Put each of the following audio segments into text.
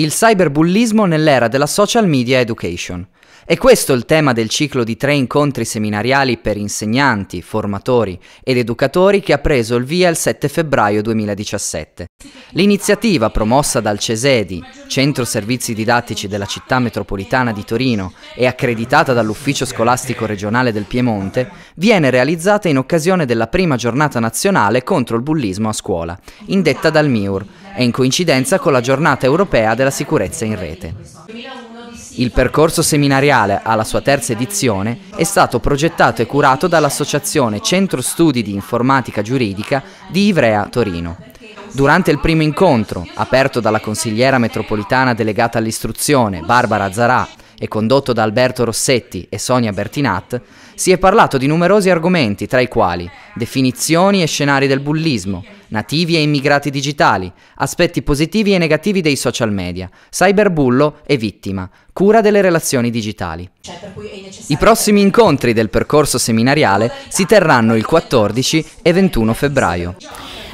Il cyberbullismo nell'era della social media education. E questo è il tema del ciclo di tre incontri seminariali per insegnanti, formatori ed educatori che ha preso il via il 7 febbraio 2017. L'iniziativa promossa dal CESEDI, Centro Servizi Didattici della Città Metropolitana di Torino e accreditata dall'Ufficio Scolastico Regionale del Piemonte, viene realizzata in occasione della prima giornata nazionale contro il bullismo a scuola, indetta dal MIUR, è in coincidenza con la giornata europea della sicurezza in rete. Il percorso seminariale alla sua terza edizione è stato progettato e curato dall'Associazione Centro Studi di Informatica Giuridica di Ivrea Torino. Durante il primo incontro, aperto dalla consigliera metropolitana delegata all'istruzione Barbara Zarà e condotto da Alberto Rossetti e Sonia Bertinat, si è parlato di numerosi argomenti, tra i quali definizioni e scenari del bullismo, nativi e immigrati digitali, aspetti positivi e negativi dei social media, cyberbullo e vittima, cura delle relazioni digitali. Cioè, I prossimi incontri del percorso seminariale si terranno il 14 e 21 febbraio.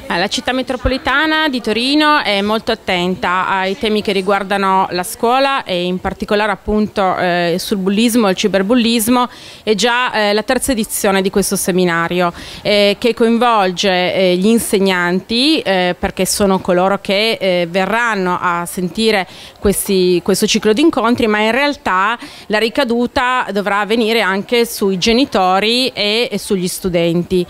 Eh, la città metropolitana di Torino è molto attenta ai temi che riguardano la scuola e in particolare appunto eh, sul bullismo il ciberbullismo è già eh, la terza edizione di questo seminario eh, che coinvolge eh, gli insegnanti eh, perché sono coloro che verranno a sentire questi, questo ciclo di incontri ma in realtà la ricaduta dovrà avvenire anche sui genitori e, e sugli studenti.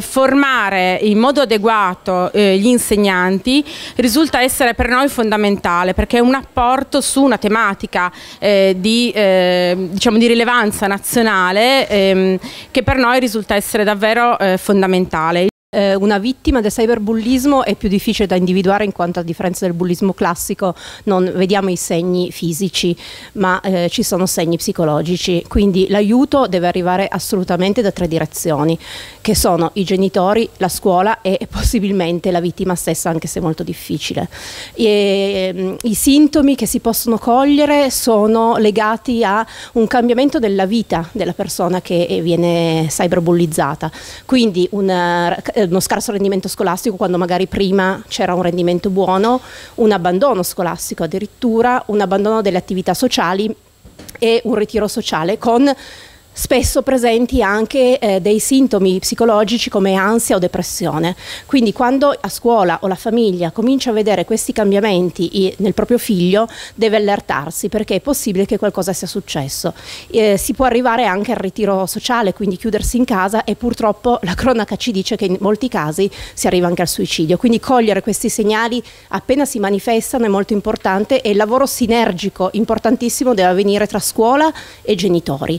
formare in modo adeguato aiutato eh, gli insegnanti risulta essere per noi fondamentale perché è un apporto su una tematica eh, di, eh, diciamo di, rilevanza nazionale ehm, che per noi risulta essere davvero eh, fondamentale eh, una vittima del cyberbullismo è più difficile da individuare in quanto a differenza del bullismo classico non vediamo i segni fisici ma eh, ci sono segni psicologici quindi l'aiuto deve arrivare assolutamente da tre direzioni che sono i genitori, la scuola e possibilmente la vittima stessa anche se molto difficile. E, ehm, I sintomi che si possono cogliere sono legati a un cambiamento della vita della persona che eh, viene cyberbullizzata quindi un eh, eh, uno scarso rendimento scolastico quando magari prima c'era un rendimento buono, un abbandono scolastico addirittura, un abbandono delle attività sociali e un ritiro sociale con spesso presenti anche eh, dei sintomi psicologici come ansia o depressione. Quindi quando a scuola o la famiglia comincia a vedere questi cambiamenti nel proprio figlio deve allertarsi perché è possibile che qualcosa sia successo. Eh, si può arrivare anche al ritiro sociale, quindi chiudersi in casa e purtroppo la cronaca ci dice che in molti casi si arriva anche al suicidio. Quindi cogliere questi segnali appena si manifestano è molto importante e il lavoro sinergico importantissimo deve avvenire tra scuola e genitori.